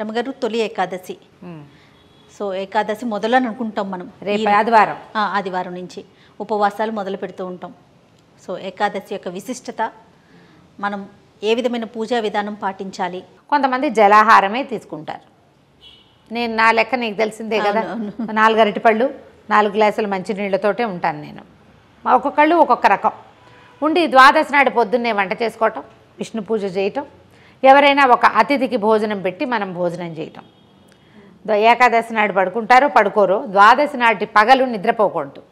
రమ్మగారు తొలి ఏకాదశి సో ఏకాదశి మొదలని అనుకుంటాం మనం రేపు ఆదివారం ఆదివారం నుంచి ఉపవాసాలు మొదలు పెడుతూ ఉంటాం సో ఏకాదశి యొక్క విశిష్టత మనం ఏ విధమైన పూజా విధానం పాటించాలి కొంతమంది జలాహారమే తీసుకుంటారు నేను నా లెక్క నీకు తెలిసిందే కదా నాలుగు అరటిపళ్ళు నాలుగు గ్లాసులు మంచినీళ్ళతోటే ఉంటాను నేను ఒక్కొక్కళ్ళు ఒక్కొక్క రకం ఉండి ద్వాదశి నాడు పొద్దున్నే వంట చేసుకోవటం విష్ణు పూజ చేయటం ఎవరైనా ఒక అతిథికి భోజనం పెట్టి మనం భోజనం చేయటం ఏకాదశి నాడు పడుకుంటారో పడుకోరో ద్వాదశి నాటి పగలు నిద్రపోకూడదు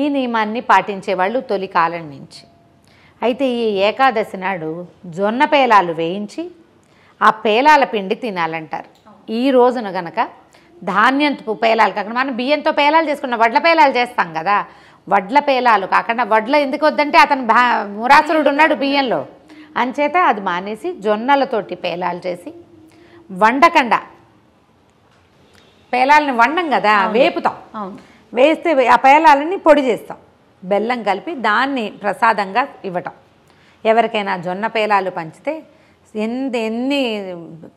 ఈ నియమాన్ని పాటించేవాళ్ళు తొలి కాలం నుంచి అయితే ఈ ఏకాదశి నాడు జొన్న పేలాలు వేయించి ఆ పేలాల పిండి తినాలంటారు ఈ రోజున గనక ధాన్యంతో పేలాలు కాకుండా మనం బియ్యంతో పేలాలు చేసుకున్న వడ్ల పేలాలు చేస్తాం కదా వడ్ల పేలాలు కాకుండా వడ్ల ఎందుకు వద్దంటే అతను మురాసురుడు ఉన్నాడు బియ్యంలో అంచేత అది మానేసి జొన్నలతోటి పేలాలు చేసి వండకండా పేలాలని వండం కదా వేపుతాం వేస్తే ఆ పేలాలని పొడి చేస్తాం బెల్లం కలిపి దాన్ని ప్రసాదంగా ఇవ్వటం ఎవరికైనా జొన్న పేలాలు పంచితే ఎన్ని ఎన్ని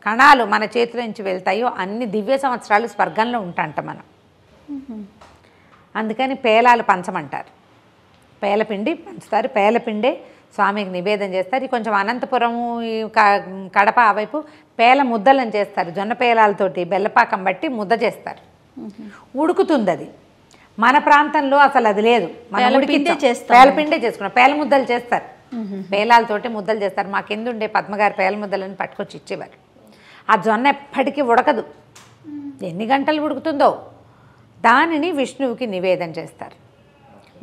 కణాలు మన చేతిలో నుంచి వెళ్తాయో అన్ని దివ్య సంవత్సరాలు స్వర్గంలో ఉంటాంట మనం అందుకని పేలాలు పంచమంటారు పేలపిండి పంచుతారు పేలపిండే స్వామికి నివేదన చేస్తారు ఇది కొంచెం అనంతపురం కడప ఆ వైపు పేల ముద్దలను చేస్తారు జొన్న పేలాలతోటి బెల్లపాకం బట్టి ముద్ద చేస్తారు ఉడుకుతుంది అది మన ప్రాంతంలో అసలు అది లేదు మన పిండే చేస్తారు పేలపిండే చేసుకున్నా పేల ముద్దలు చేస్తారు పేలాలతోటి ముద్దలు చేస్తారు మా కింద ఉండే పద్మగారు పేల ముద్దలను పట్టుకొచ్చి ఇచ్చేవారు ఆ జొన్న ఎప్పటికీ ఉడకదు ఎన్ని గంటలు ఉడుకుతుందో దానిని విష్ణువుకి నివేదన చేస్తారు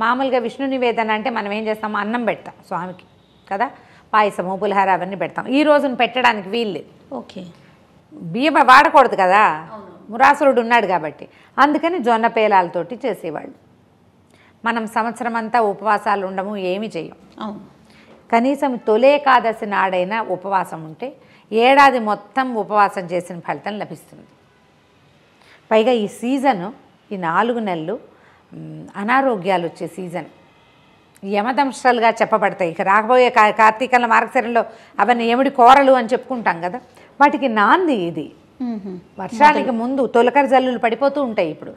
మామూలుగా విష్ణు నివేదన అంటే మనం ఏం చేస్తాము అన్నం పెడతాం స్వామికి కదా పాయసము పులిహార అవన్నీ పెడతాం ఈ రోజున పెట్టడానికి వీల్లేదు ఓకే బియ్యం వాడకూడదు కదా మురాసురుడు ఉన్నాడు కాబట్టి అందుకని జొన్న పేలాలతోటి చేసేవాళ్ళు మనం సంవత్సరం అంతా ఉపవాసాలు ఉండము ఏమి చేయం కనీసం తొలేకాదశి నాడైనా ఉపవాసం ఉంటే ఏడాది మొత్తం ఉపవాసం చేసిన ఫలితం లభిస్తుంది పైగా ఈ సీజను ఈ నాలుగు నెలలు అనారోగ్యాలు వచ్చే సీజన్ యమదంశలుగా చెప్పబడతాయి ఇక రాకపోయే కార్తీకంలో మార్గశరంలో అవన్నీ ఏమిడి కోరలు అని చెప్పుకుంటాం కదా వాటికి నాంది ఇది వర్షానికి ముందు తొలకరి జల్లులు పడిపోతూ ఉంటాయి ఇప్పుడు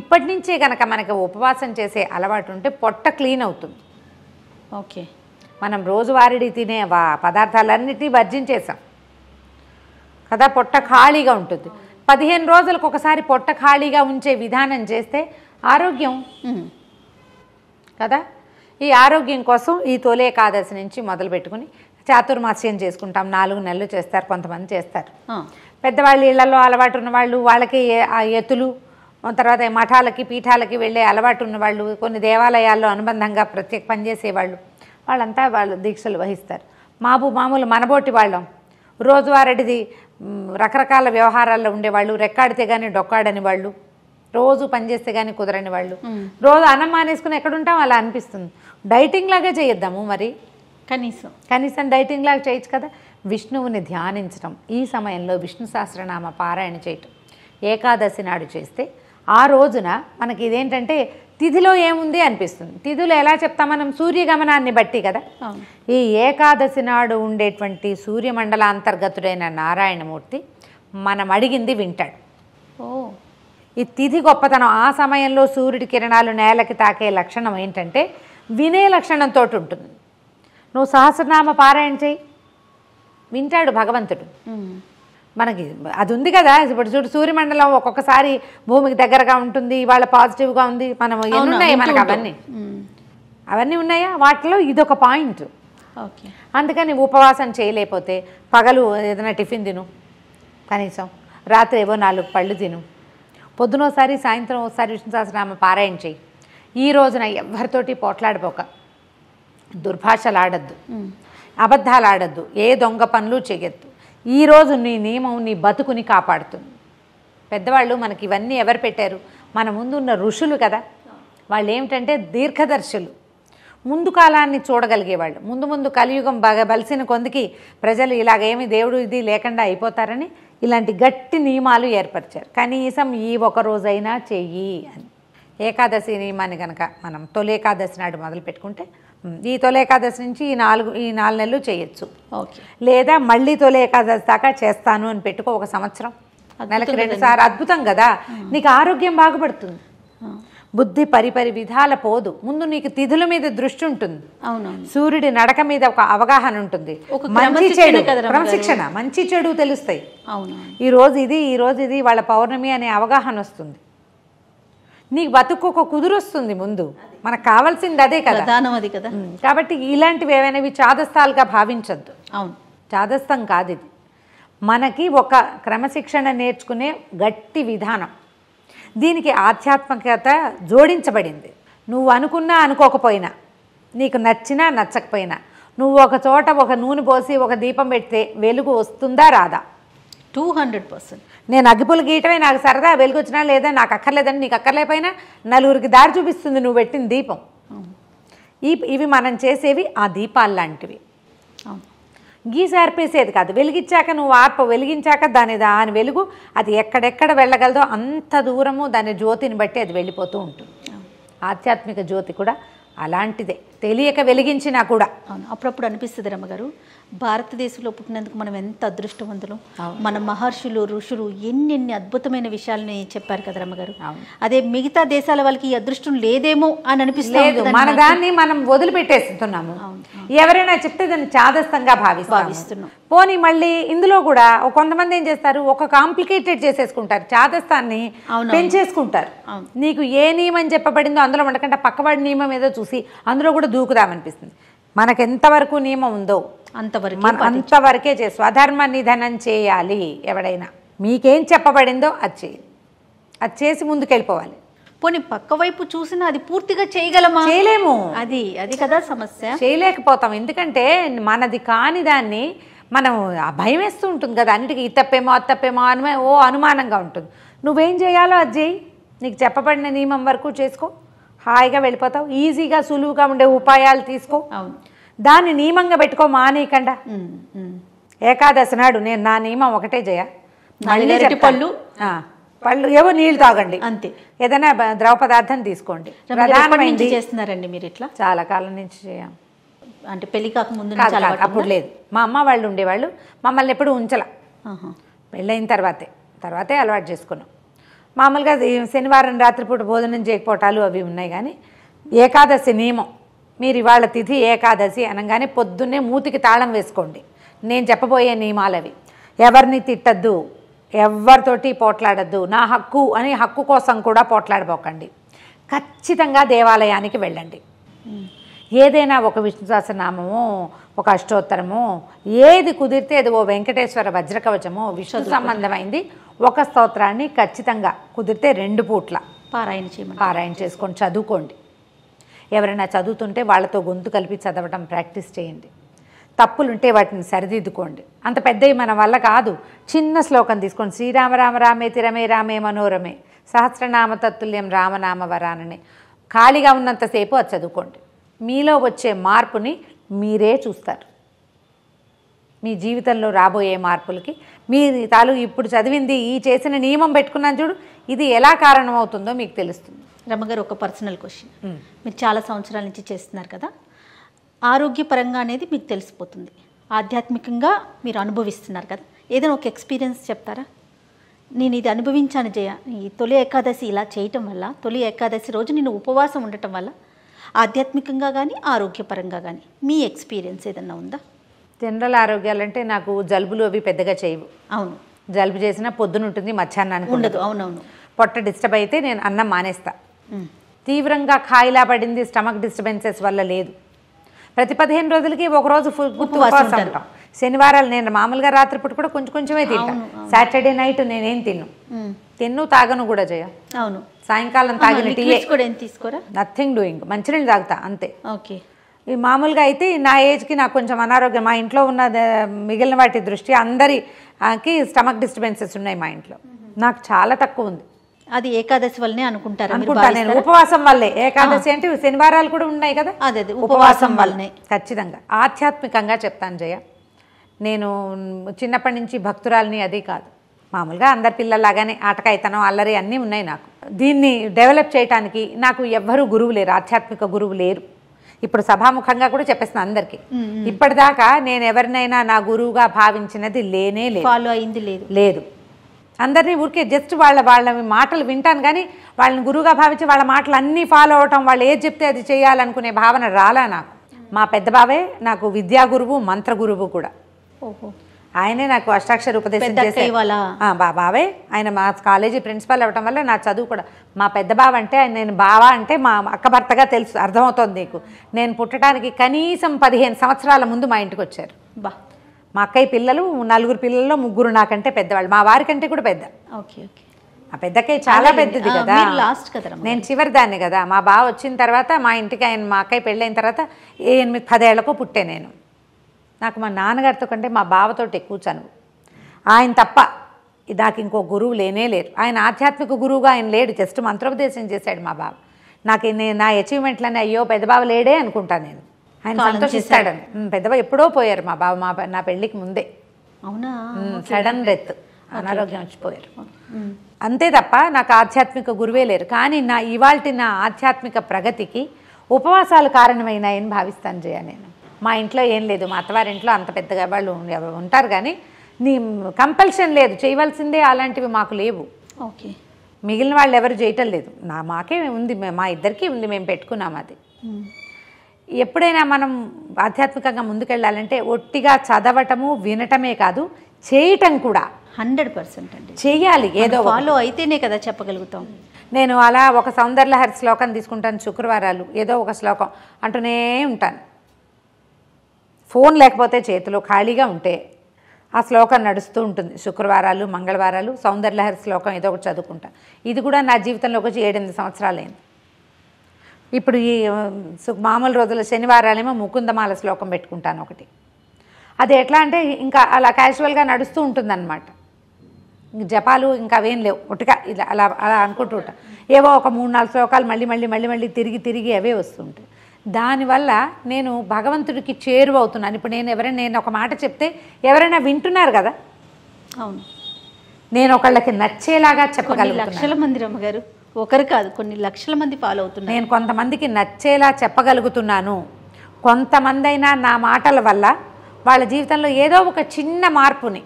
ఇప్పటి నుంచే కనుక మనకి ఉపవాసం చేసే అలవాటు ఉంటే పొట్ట క్లీన్ అవుతుంది ఓకే మనం రోజువారీ తినే పదార్థాలన్నిటినీ వర్జించేసాం కదా పొట్ట ఖాళీగా ఉంటుంది పదిహేను రోజులకు ఒకసారి పొట్ట ఖాళీగా ఉంచే విధానం చేస్తే ఆరోగ్యం కదా ఈ ఆరోగ్యం కోసం ఈ తొలి ఏకాదశి నుంచి మొదలు పెట్టుకుని చాతుర్మాస్యం చేసుకుంటాం నాలుగు నెలలు చేస్తారు కొంతమంది చేస్తారు పెద్దవాళ్ళు ఇళ్లలో అలవాటు ఉన్న వాళ్ళు వాళ్ళకి ఆ ఎత్తులు తర్వాత మఠాలకి పీఠాలకి వెళ్ళే అలవాటు ఉన్న వాళ్ళు కొన్ని దేవాలయాల్లో అనుబంధంగా ప్రత్యేక పనిచేసేవాళ్ళు వాళ్ళంతా వాళ్ళు దీక్షలు వహిస్తారు మాబు మామూలు మనబోటి వాళ్ళం రోజువారటిది రకరకాల వ్యవహారాల్లో ఉండేవాళ్ళు రెక్కాడితే కానీ డొక్కాడని వాళ్ళు రోజు పనిచేస్తే కానీ కుదరని వాళ్ళు రోజు అన్నం మానేసుకుని ఎక్కడుంటాం అలా అనిపిస్తుంది డైటింగ్ లాగా చేయొద్దాము మరి కనీసం కనీసం డైటింగ్ లాగా చేయొచ్చు కదా విష్ణువుని ధ్యానించడం ఈ సమయంలో విష్ణు సహస్రనామ పారాయణ చేయటం ఏకాదశి నాడు చేస్తే ఆ రోజున మనకి ఇదేంటంటే తిథిలో ఏముంది అనిపిస్తుంది తిథులు ఎలా చెప్తాం మనం సూర్యగమనాన్ని బట్టి కదా ఈ ఏకాదశి నాడు ఉండేటువంటి సూర్యమండల అంతర్గతుడైన నారాయణమూర్తి మనం అడిగింది వింటాడు ఓ ఈ తిథి గొప్పతనం ఆ సమయంలో సూర్యుడి కిరణాలు నేలకి తాకే లక్షణం ఏంటంటే వినే లక్షణంతో ఉంటుంది నువ్వు సహస్రనామ పారాయణ చేయి వింటాడు భగవంతుడు మనకి అది ఉంది కదా ఇప్పుడు చూడు సూర్యమండలం ఒక్కొక్కసారి భూమికి దగ్గరగా ఉంటుంది వాళ్ళ పాజిటివ్గా ఉంది మనం ఎన్నున్నాయి మనకు అవన్నీ అవన్నీ ఉన్నాయా వాటిలో ఇదొక పాయింట్ ఓకే అందుకని ఉపవాసం చేయలేకపోతే పగలు ఏదైనా టిఫిన్ తిను కనీసం రాత్రి ఏవో నాలుగు పళ్ళు తిను పొద్దున ఒకసారి సాయంత్రం ఒకసారి విష్ణు సహస్రనామ పారాయణ చేయి ఈ రోజున ఎవరితోటి పోట్లాడిపోక దుర్భాషలు ఆడద్దు అబద్ధాలు ఆడద్దు ఏ దొంగ పనులు చేయొద్దు ఈరోజు నీ నియమం నీ బతుకుని కాపాడుతుంది పెద్దవాళ్ళు మనకి ఇవన్నీ ఎవరు పెట్టారు మన ముందున్న ఋషులు కదా వాళ్ళు ఏమిటంటే దీర్ఘదర్శులు ముందు కాలాన్ని చూడగలిగేవాళ్ళు ముందు ముందు కలియుగం బాగా బలిసిన కొందికి ప్రజలు ఇలాగేమి దేవుడు ఇది లేకుండా అయిపోతారని ఇలాంటి గట్టి నియమాలు ఏర్పరిచారు కనీసం ఈ ఒక రోజైనా చెయ్యి అని ఏకాదశి నియమాన్ని కనుక మనం తొలి ఏకాదశి నాడు మొదలు పెట్టుకుంటే ఈ తొలి ఏకాదశి నుంచి ఈ నాలుగు ఈ నాలుగు నెలలు చేయొచ్చు లేదా మళ్ళీ తొలి ఏకాదశి దాకా చేస్తాను అని పెట్టుకో ఒక సంవత్సరం నెలకి రెండుసార్లు అద్భుతం కదా నీకు ఆరోగ్యం బాగుపడుతుంది బుద్ధి పరిపరి విధాల పోదు ముందు నీకు తిథుల మీద దృష్టి ఉంటుంది అవును సూర్యుడి నడక మీద ఒక అవగాహన ఉంటుంది మంచి చెడు క్రమశిక్షణ మంచి చెడు తెలుస్తాయి అవును ఈ రోజు ఇది ఈ రోజు ఇది వాళ్ళ పౌర్ణమి అనే అవగాహన వస్తుంది నీకు బతుకు ఒక కుదురు వస్తుంది ముందు మనకు కావాల్సింది అదే కదా కదా కాబట్టి ఇలాంటివి ఏవైనా చాదస్తాలుగా భావించద్దు అవును చాదస్తం కాదు ఇది మనకి ఒక క్రమశిక్షణ నేర్చుకునే గట్టి విధానం దీనికి ఆధ్యాత్మికత జోడించబడింది నువ్వు అనుకున్నా అనుకోకపోయినా నీకు నచ్చినా నచ్చకపోయినా నువ్వు ఒక చోట ఒక నూనె పోసి ఒక దీపం పెడితే వెలుగు వస్తుందా రాదా టూ హండ్రెడ్ పర్సెంట్ నేను అగ్గిపులు గీయటమే నాకు సరదా వెలుగు వచ్చినా లేదా నాకు అక్కర్లేదని నీకు అక్కర్లేకపోయినా నలుగురికి దారి చూపిస్తుంది నువ్వు పెట్టిన దీపం ఈ ఇవి మనం చేసేవి ఆ దీపాలు లాంటివి గీసి ఆర్పేసేది కాదు వెలిగించాక నువ్వు ఆర్ప వెలిగించాక దాని దాని వెలుగు అది ఎక్కడెక్కడ వెళ్ళగలదో అంత దూరము దాని జ్యోతిని బట్టి అది వెళ్ళిపోతూ ఉంటుంది ఆధ్యాత్మిక జ్యోతి కూడా అలాంటిదే తెలియక వెలిగించినా కూడా అవును అప్పుడప్పుడు అనిపిస్తుంది రమ్మగారు భారతదేశంలో పుట్టినందుకు మనం ఎంత అదృష్టవంతులు మన మహర్షులు ఋషులు ఎన్నెన్ని అద్భుతమైన విషయాలని చెప్పారు కదా రమ్మగారు అదే మిగతా దేశాల వాళ్ళకి ఈ అదృష్టం లేదేమో అని అనిపిస్తుంది మన దాన్ని మనం వదిలిపెట్టేస్తున్నాము ఎవరైనా చెప్తే దాన్ని చాదస్తంగా భావిస్తున్నాం పోనీ మళ్ళీ ఇందులో కూడా కొంతమంది ఏం చేస్తారు ఒక కాంప్లికేటెడ్ చేసేసుకుంటారు చాదస్తాన్ని పెంచేసుకుంటారు నీకు ఏ నియమం చెప్పబడిందో అందులో ఉండకుండా పక్కవాడి నియమం ఏదో చూసి అందులో కూడా దూకుదామనిపిస్తుంది మనకెంతవరకు నియమం ఉందో అంతవరకు అంతవరకే చే స్వధర్మ నిధనం చేయాలి ఎవడైనా మీకేం చెప్పబడిందో అది చేయాలి అది చేసి ముందుకెళ్ళిపోవాలి పోనీ పక్క వైపు చూసినా అది పూర్తిగా చేయగలమా చేయలేము అది అది కదా సమస్య చేయలేకపోతాం ఎందుకంటే మనది కాని దాన్ని మనం భయం వేస్తూ ఉంటుంది కదా అన్నిటికీ ఇది తప్పేమో అది తప్పేమో ఓ అనుమానంగా ఉంటుంది నువ్వేం చేయాలో అది చేయి నీకు చెప్పబడిన నియమం వరకు చేసుకో హాయిగా వెళ్ళిపోతావు ఈజీగా సులువుగా ఉండే ఉపాయాలు తీసుకో దాన్ని నియమంగా పెట్టుకో మానేయకుండా ఏకాదశి నాడు నేను నా నియమం ఒకటే జయ మళ్ళీ పళ్ళు పళ్ళు ఏవో నీళ్ళు తాగండి అంతే ఏదైనా ద్రవ పదార్థం తీసుకోండి చేస్తున్నారండి మీరు ఇట్లా చాలా కాలం నుంచి చేయం అంటే పెళ్లి కాకముందు అప్పుడు లేదు మా అమ్మ వాళ్ళు ఉండేవాళ్ళు మమ్మల్ని ఎప్పుడు ఉంచలా పెళ్ళైన తర్వాతే తర్వాతే అలవాటు చేసుకున్నాం మామూలుగా శనివారం రాత్రిపూట భోజనం చేయకపోవటాలు అవి ఉన్నాయి కానీ ఏకాదశి నియమం మీరు ఇవాళ తిథి ఏకాదశి అనగానే పొద్దున్నే మూతికి తాళం వేసుకోండి నేను చెప్పబోయే నియమాలు అవి ఎవరిని తిట్టద్దు ఎవరితోటి పోట్లాడద్దు నా హక్కు అని హక్కు కోసం కూడా పోట్లాడబోకండి ఖచ్చితంగా దేవాలయానికి వెళ్ళండి ఏదైనా ఒక విష్ణు సహస్రనామము ఒక అష్టోత్తరము ఏది కుదిరితే అది ఓ వెంకటేశ్వర వజ్రకవచము విష్ణు సంబంధమైంది ఒక స్తోత్రాన్ని ఖచ్చితంగా కుదిరితే రెండు పూట్ల పారాయణ చేయమని పారాయణ చేసుకొని చదువుకోండి ఎవరైనా చదువుతుంటే వాళ్ళతో గొంతు కలిపి చదవటం ప్రాక్టీస్ చేయండి తప్పులుంటే వాటిని సరిదిద్దుకోండి అంత పెద్దవి మన వల్ల కాదు చిన్న శ్లోకం తీసుకోండి శ్రీరామ రామ రామే తిరమే రామే మనోరమే సహస్రనామ తత్తుల్యం రామనామ వరానని ఖాళీగా ఉన్నంతసేపు అది చదువుకోండి మీలో వచ్చే మార్పుని మీరే చూస్తారు మీ జీవితంలో రాబోయే మార్పులకి మీ తాలూ ఇప్పుడు చదివింది ఈ చేసిన నియమం పెట్టుకున్నాను చూడు ఇది ఎలా కారణమవుతుందో మీకు తెలుస్తుంది రమ్మగారు ఒక పర్సనల్ క్వశ్చన్ మీరు చాలా సంవత్సరాల నుంచి చేస్తున్నారు కదా ఆరోగ్యపరంగా అనేది మీకు తెలిసిపోతుంది ఆధ్యాత్మికంగా మీరు అనుభవిస్తున్నారు కదా ఏదైనా ఒక ఎక్స్పీరియన్స్ చెప్తారా నేను ఇది అనుభవించాను జయ ఈ తొలి ఏకాదశి ఇలా చేయటం వల్ల తొలి ఏకాదశి రోజు నేను ఉపవాసం ఉండటం వల్ల ఆధ్యాత్మికంగా కానీ ఆరోగ్యపరంగా కానీ మీ ఎక్స్పీరియన్స్ ఏదన్నా ఉందా జనరల్ ఆరోగ్యాలంటే నాకు జలుబులు అవి పెద్దగా చేయవు అవును జలుబు చేసినా పొద్దున ఉంటుంది మధ్యాహ్నానికి ఉండదు అవునవును పొట్ట డిస్టర్బ్ అయితే నేను అన్నం మానేస్తా తీవ్రంగా ఖాయిలా పడింది స్టమక్ డిస్టర్బెన్సెస్ వల్ల లేదు ప్రతి పదిహేను రోజులకి ఒకరోజు ఫుల్ గుర్తు ఉంటాం శనివారాలు నేను మామూలుగా రాత్రిపూట కూడా కొంచెం కొంచెమే తింటాను సాటర్డే నైట్ నేనేం తిన్నాను ఎన్నో తాగను కూడా జయ అవును సాయంకాలం తాగిన టీ కూడా ఏం తీసుకోరా నథింగ్ డూయింగ్ మంచినీళ్ళు తాగుతా అంతే ఓకే ఈ మామూలుగా అయితే నా ఏజ్కి నాకు కొంచెం అనారోగ్యం మా ఇంట్లో ఉన్న మిగిలిన వాటి దృష్టి అందరికి స్టమక్ డిస్టర్బెన్సెస్ ఉన్నాయి మా ఇంట్లో నాకు చాలా తక్కువ ఉంది అది ఏకాదశి వల్లనే అనుకుంటారు అనుకుంటాను నేను ఉపవాసం వల్లే ఏకాదశి అంటే శనివారాలు కూడా ఉన్నాయి కదా అదే ఉపవాసం వల్లనే ఖచ్చితంగా ఆధ్యాత్మికంగా చెప్తాను జయ నేను చిన్నప్పటి నుంచి భక్తురాలని అదే కాదు మామూలుగా అందరి పిల్లల్లాగానే ఆటకాయతనం అల్లరి అన్నీ ఉన్నాయి నాకు దీన్ని డెవలప్ చేయడానికి నాకు ఎవ్వరూ గురువు లేరు ఆధ్యాత్మిక గురువు లేరు ఇప్పుడు సభాముఖంగా కూడా చెప్పేస్తున్నా అందరికి ఇప్పటిదాకా నేను ఎవరినైనా నా గురువుగా భావించినది లేనే లేదు ఫాలో అయింది లేదు లేదు అందరినీ ఊరికే జస్ట్ వాళ్ళ వాళ్ళ మాటలు వింటాను కానీ వాళ్ళని గురువుగా భావించి వాళ్ళ మాటలు అన్నీ ఫాలో అవటం వాళ్ళు ఏది చెప్తే అది చేయాలనుకునే భావన రాలా నాకు మా పెద్ద బావే నాకు విద్యా గురువు మంత్ర గురువు కూడా ఓహో ఆయనే నాకు అష్టాక్షర ఉపదేశం చేసే బాబావే ఆయన మా కాలేజీ ప్రిన్సిపాల్ అవ్వటం వల్ల నా చదువు కూడా మా పెద్ద బావ అంటే ఆయన నేను బావ అంటే మా అక్క భర్తగా తెలుసు అర్థమవుతోంది నీకు నేను పుట్టడానికి కనీసం పదిహేను సంవత్సరాల ముందు మా ఇంటికి వచ్చారు బా మా అక్కయ్య పిల్లలు నలుగురు పిల్లల్లో ముగ్గురు నాకంటే పెద్దవాళ్ళు మా వారికంటే కూడా పెద్ద ఓకే ఓకే ఆ పెద్దకే చాలా పెద్దది కదా లాస్ట్ కదా నేను చివరి దాన్ని కదా మా బావ వచ్చిన తర్వాత మా ఇంటికి ఆయన మా అక్కయ్య పెళ్ళైన తర్వాత ఎనిమిది పదేళ్లకో పుట్టే నేను నాకు మా నాన్నగారితో కంటే మా బావతో ఎక్కువ చనువు ఆయన తప్ప నాకు ఇంకో గురువు లేనే లేరు ఆయన ఆధ్యాత్మిక గురువుగా ఆయన లేడు జస్ట్ మంత్రోపదేశం చేశాడు మా బావ నాకు నా అచీవ్మెంట్లని అయ్యో పెద్ద బావ లేడే అనుకుంటాను నేను ఆయన సంతోషిస్తాడని పెద్దబావ ఎప్పుడో పోయారు మా బావ మా నా పెళ్ళికి ముందే అవునా సడన్ డెత్ అనారోగ్యం వచ్చిపోయారు అంతే తప్ప నాకు ఆధ్యాత్మిక గురువే లేరు కానీ నా ఇవాళ నా ఆధ్యాత్మిక ప్రగతికి ఉపవాసాలు కారణమైనాయని భావిస్తాను జయ నేను మా ఇంట్లో ఏం లేదు మా అత్తవారింట్లో అంత పెద్దగా వాళ్ళు ఉంటారు కానీ నీ కంపల్షన్ లేదు చేయవలసిందే అలాంటివి మాకు లేవు ఓకే మిగిలిన వాళ్ళు ఎవరు చేయటం లేదు నా మాకే ఉంది మా ఇద్దరికీ ఉంది మేము పెట్టుకున్నాం అది ఎప్పుడైనా మనం ఆధ్యాత్మికంగా ముందుకెళ్ళాలంటే ఒట్టిగా చదవటము వినటమే కాదు చేయటం కూడా హండ్రెడ్ పర్సెంట్ అండి చేయాలి ఏదో ఫాలో అయితేనే కదా చెప్పగలుగుతాం నేను అలా ఒక సౌందర్యహరి శ్లోకం తీసుకుంటాను శుక్రవారాలు ఏదో ఒక శ్లోకం అంటూనే ఉంటాను ఫోన్ లేకపోతే చేతిలో ఖాళీగా ఉంటే ఆ శ్లోకం నడుస్తూ ఉంటుంది శుక్రవారాలు మంగళవారాలు సౌందర్యలహరి శ్లోకం ఏదో ఒకటి చదువుకుంటా ఇది కూడా నా జీవితంలో వచ్చి ఏడెనిమిది సంవత్సరాలైంది ఇప్పుడు ఈ మామూలు రోజుల శనివారాలేమో ముకుందమాల శ్లోకం పెట్టుకుంటాను ఒకటి అది ఎట్లా అంటే ఇంకా అలా క్యాజువల్గా నడుస్తూ ఉంటుందన్నమాట జపాలు ఇంకా అవేం లేవు ఒట్టుగా ఇలా అలా అలా అనుకుంటూ ఉంటాను ఏవో ఒక మూడు నాలుగు శ్లోకాలు మళ్ళీ మళ్ళీ మళ్ళీ మళ్ళీ తిరిగి తిరిగి అవే వస్తుంటాయి దానివల్ల నేను భగవంతుడికి చేరువవుతున్నాను ఇప్పుడు నేను ఎవరైనా నేను ఒక మాట చెప్తే ఎవరైనా వింటున్నారు కదా అవును నేను ఒకళ్ళకి నచ్చేలాగా చెప్పగలను లక్షల మంది రమ్మగారు ఒకరు కాదు కొన్ని లక్షల మంది ఫాలో అవుతున్నారు నేను కొంతమందికి నచ్చేలా చెప్పగలుగుతున్నాను కొంతమంది అయినా నా మాటల వల్ల వాళ్ళ జీవితంలో ఏదో ఒక చిన్న మార్పుని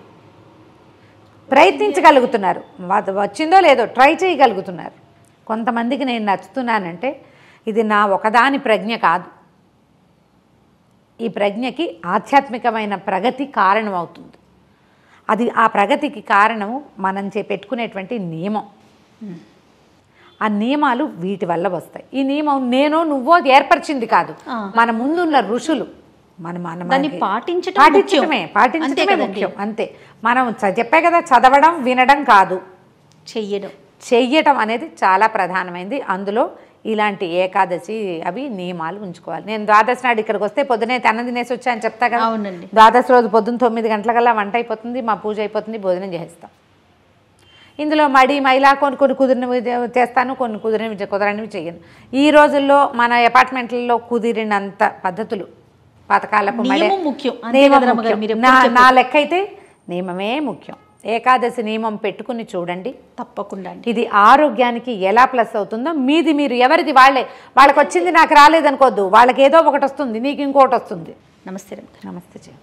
ప్రయత్నించగలుగుతున్నారు వచ్చిందో లేదో ట్రై చేయగలుగుతున్నారు కొంతమందికి నేను నచ్చుతున్నానంటే ఇది నా ఒకదాని ప్రజ్ఞ కాదు ఈ ప్రజ్ఞకి ఆధ్యాత్మికమైన ప్రగతి కారణమవుతుంది అది ఆ ప్రగతికి కారణం మనం చే పెట్టుకునేటువంటి నియమం ఆ నియమాలు వీటి వల్ల వస్తాయి ఈ నియమం నేను నువ్వో ఏర్పరిచింది కాదు మన ముందున్న ఋషులు మన మనం పాటించడమే పాటించడమే ముఖ్యం అంతే మనం చెప్పే కదా చదవడం వినడం కాదు చెయ్యడం చెయ్యటం అనేది చాలా ప్రధానమైంది అందులో ఇలాంటి ఏకాదశి అవి నియమాలు ఉంచుకోవాలి నేను ద్వాదశి నాడు ఇక్కడికి వస్తే పొద్దునే తన తినేసి వచ్చాయని చెప్తా కదా అవునండి ద్వాదశి రోజు పొద్దున్న తొమ్మిది గంటలకల్లా వంట అయిపోతుంది మా పూజ అయిపోతుంది భోజనం చేస్తాం ఇందులో మడి మైలా కొన్ని కొన్ని కుదిరినవి చేస్తాను కొన్ని కుదిరినవి కుదరనివి చేయను ఈ రోజుల్లో మన అపార్ట్మెంట్లలో కుదిరినంత పద్ధతులు పాతకాలపు ముఖ్యం నా లెక్క అయితే నియమమే ముఖ్యం ఏకాదశి నియమం పెట్టుకుని చూడండి తప్పకుండా ఇది ఆరోగ్యానికి ఎలా ప్లస్ అవుతుందో మీది మీరు ఎవరిది వాళ్ళే వాళ్ళకి వచ్చింది నాకు రాలేదనుకోద్దు వాళ్ళకి ఏదో ఒకటి వస్తుంది నీకు ఇంకోటి వస్తుంది నమస్తే నమస్తే జయ